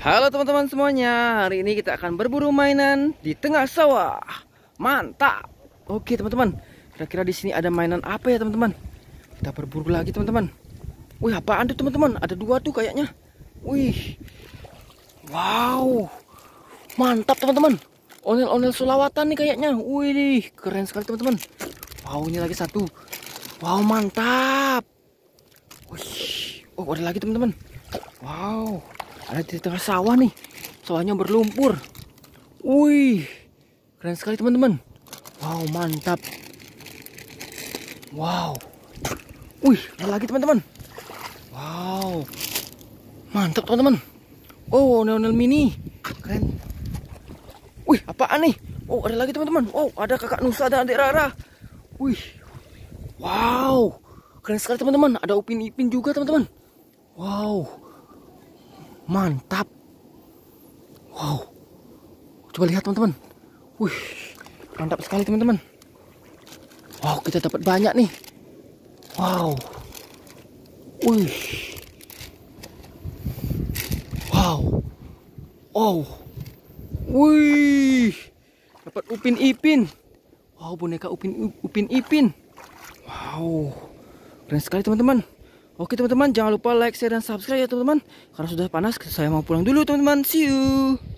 Halo teman-teman semuanya, hari ini kita akan berburu mainan di tengah sawah. Mantap. Oke teman-teman, kira-kira di sini ada mainan apa ya teman-teman? Kita berburu lagi teman-teman. Wih apaan tuh teman-teman? Ada dua tuh kayaknya. Wih, wow, mantap teman-teman. Onel-onel Sulawatan nih kayaknya. Wih, keren sekali teman-teman. Wow ini lagi satu. Wow mantap. Wih, oh ada lagi teman-teman. Wow. Ada di tengah sawah nih. Sawahnya berlumpur. Wih, keren sekali teman-teman. Wow, mantap. Wow. Wih, ada lagi teman-teman. Wow. Mantap teman-teman. Oh, neonel mini. Keren. Wih, apaan nih? Oh, ada lagi teman-teman. Oh, ada kakak Nusa dan adik Rara. Wih. Wow. Keren sekali teman-teman. Ada upin-ipin juga teman-teman. Wow mantap wow coba lihat teman-teman wih mantap sekali teman-teman wow kita dapat banyak nih wow wih wow wow wih dapat upin ipin wow boneka upin upin ipin wow keren sekali teman-teman Oke teman-teman, jangan lupa like, share, dan subscribe ya teman-teman. Karena sudah panas, saya mau pulang dulu teman-teman. See you.